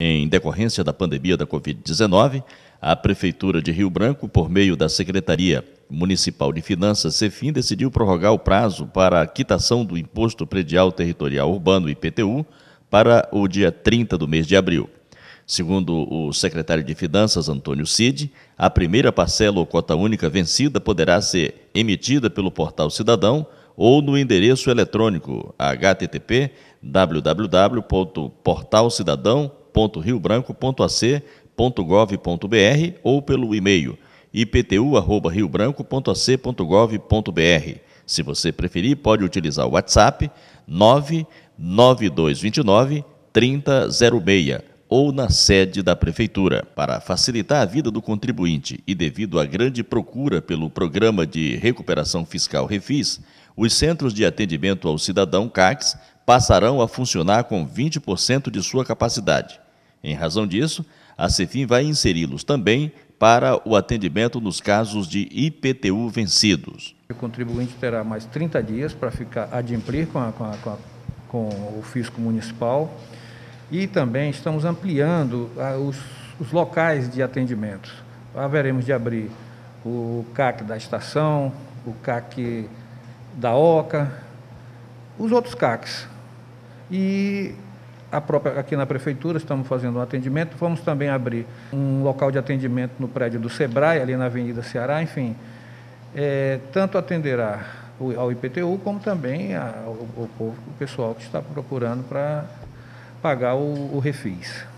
Em decorrência da pandemia da Covid-19, a Prefeitura de Rio Branco, por meio da Secretaria Municipal de Finanças, CEFIM, decidiu prorrogar o prazo para a quitação do Imposto Predial Territorial Urbano, IPTU, para o dia 30 do mês de abril. Segundo o secretário de Finanças, Antônio Cid, a primeira parcela ou cota única vencida poderá ser emitida pelo Portal Cidadão ou no endereço eletrônico http www.portalcidadão.com iptu.riobranco.ac.gov.br ou pelo e-mail iptu@riobranco.ac.gov.br. Se você preferir, pode utilizar o WhatsApp 99229 3006 ou na sede da Prefeitura. Para facilitar a vida do contribuinte e devido à grande procura pelo Programa de Recuperação Fiscal Refis, os Centros de Atendimento ao Cidadão CACs passarão a funcionar com 20% de sua capacidade. Em razão disso, a CEFIM vai inseri-los também para o atendimento nos casos de IPTU vencidos. O contribuinte terá mais 30 dias para ficar adimplir com, a, com, a, com, a, com o fisco municipal e também estamos ampliando ah, os, os locais de atendimento. Haveremos de abrir o CAC da estação, o CAC da OCA, os outros CACs. E a própria, aqui na prefeitura estamos fazendo um atendimento. Vamos também abrir um local de atendimento no prédio do Sebrae, ali na Avenida Ceará, enfim. É, tanto atenderá ao IPTU como também ao, ao povo, o pessoal que está procurando para pagar o, o refis.